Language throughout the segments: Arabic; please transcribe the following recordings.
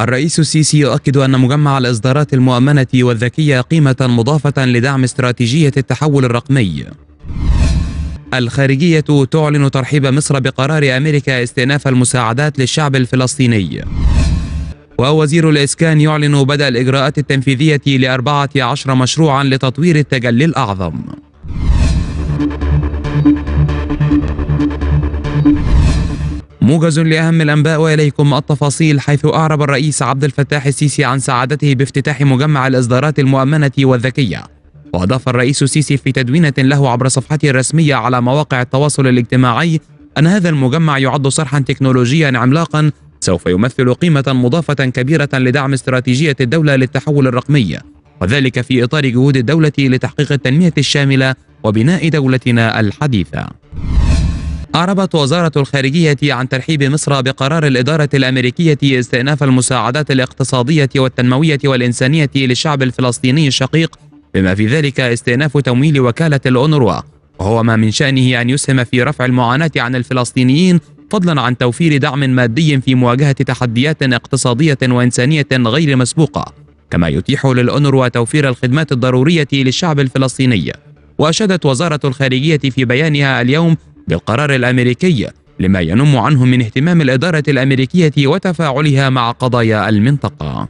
الرئيس السيسي يؤكد أن مجمع الإصدارات المؤمنة والذكية قيمة مضافة لدعم استراتيجية التحول الرقمي الخارجية تعلن ترحيب مصر بقرار أمريكا استئناف المساعدات للشعب الفلسطيني ووزير الإسكان يعلن بدء الإجراءات التنفيذية لأربعة عشر مشروعا لتطوير التجلي الأعظم موجز لأهم الأنباء وإليكم التفاصيل حيث أعرب الرئيس عبد الفتاح السيسي عن سعادته بافتتاح مجمع الإصدارات المؤمنة والذكية وأضاف الرئيس السيسي في تدوينة له عبر صفحته الرسمية على مواقع التواصل الاجتماعي أن هذا المجمع يعد صرحا تكنولوجيا عملاقا سوف يمثل قيمة مضافة كبيرة لدعم استراتيجية الدولة للتحول الرقمي وذلك في إطار جهود الدولة لتحقيق التنمية الشاملة وبناء دولتنا الحديثة أعربت وزارة الخارجية عن ترحيب مصر بقرار الإدارة الأمريكية استئناف المساعدات الاقتصادية والتنموية والإنسانية للشعب الفلسطيني الشقيق بما في ذلك استئناف تمويل وكالة الأونروا وهو ما من شأنه أن يسهم في رفع المعاناة عن الفلسطينيين فضلا عن توفير دعم مادي في مواجهة تحديات اقتصادية وإنسانية غير مسبوقة كما يتيح للأونروا توفير الخدمات الضرورية للشعب الفلسطيني وأشادت وزارة الخارجية في بيانها اليوم بالقرار الامريكي لما ينم عنه من اهتمام الاداره الامريكيه وتفاعلها مع قضايا المنطقه.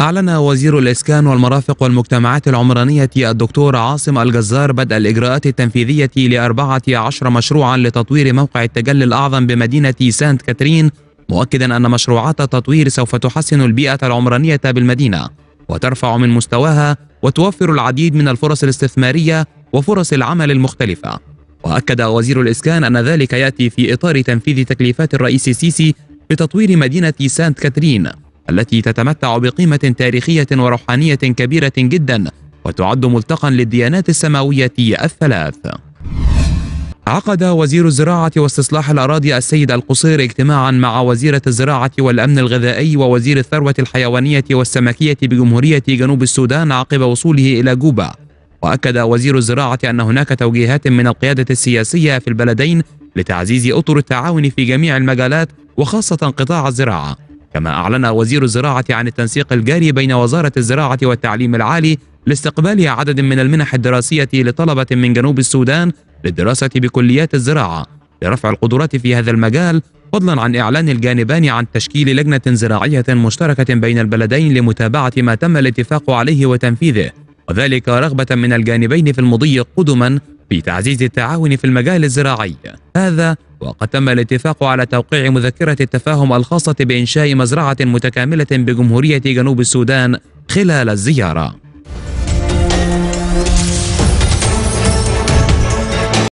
أعلن وزير الإسكان والمرافق والمجتمعات العمرانية الدكتور عاصم الجزار بدء الإجراءات التنفيذية لأربعة عشر مشروعا لتطوير موقع التجلي الأعظم بمدينة سانت كاترين مؤكدا أن مشروعات التطوير سوف تحسن البيئة العمرانية بالمدينة وترفع من مستواها وتوفر العديد من الفرص الاستثمارية وفرص العمل المختلفة وأكد وزير الإسكان أن ذلك يأتي في إطار تنفيذ تكليفات الرئيس السيسي بتطوير مدينة سانت كاترين التي تتمتع بقيمة تاريخية وروحانية كبيرة جدا وتعد ملتقا للديانات السماوية الثلاث عقد وزير الزراعة واستصلاح الأراضي السيد القصير اجتماعا مع وزيرة الزراعة والأمن الغذائي ووزير الثروة الحيوانية والسمكية بجمهورية جنوب السودان عقب وصوله إلى جوبا وأكد وزير الزراعة أن هناك توجيهات من القيادة السياسية في البلدين لتعزيز أطر التعاون في جميع المجالات وخاصة قطاع الزراعة كما أعلن وزير الزراعة عن التنسيق الجاري بين وزارة الزراعة والتعليم العالي لاستقبال عدد من المنح الدراسية لطلبة من جنوب السودان للدراسة بكليات الزراعة لرفع القدرات في هذا المجال فضلا عن إعلان الجانبان عن تشكيل لجنة زراعية مشتركة بين البلدين لمتابعة ما تم الاتفاق عليه وتنفيذه وذلك رغبة من الجانبين في المضي قدما في تعزيز التعاون في المجال الزراعي هذا وقد تم الاتفاق على توقيع مذكرة التفاهم الخاصة بإنشاء مزرعة متكاملة بجمهورية جنوب السودان خلال الزيارة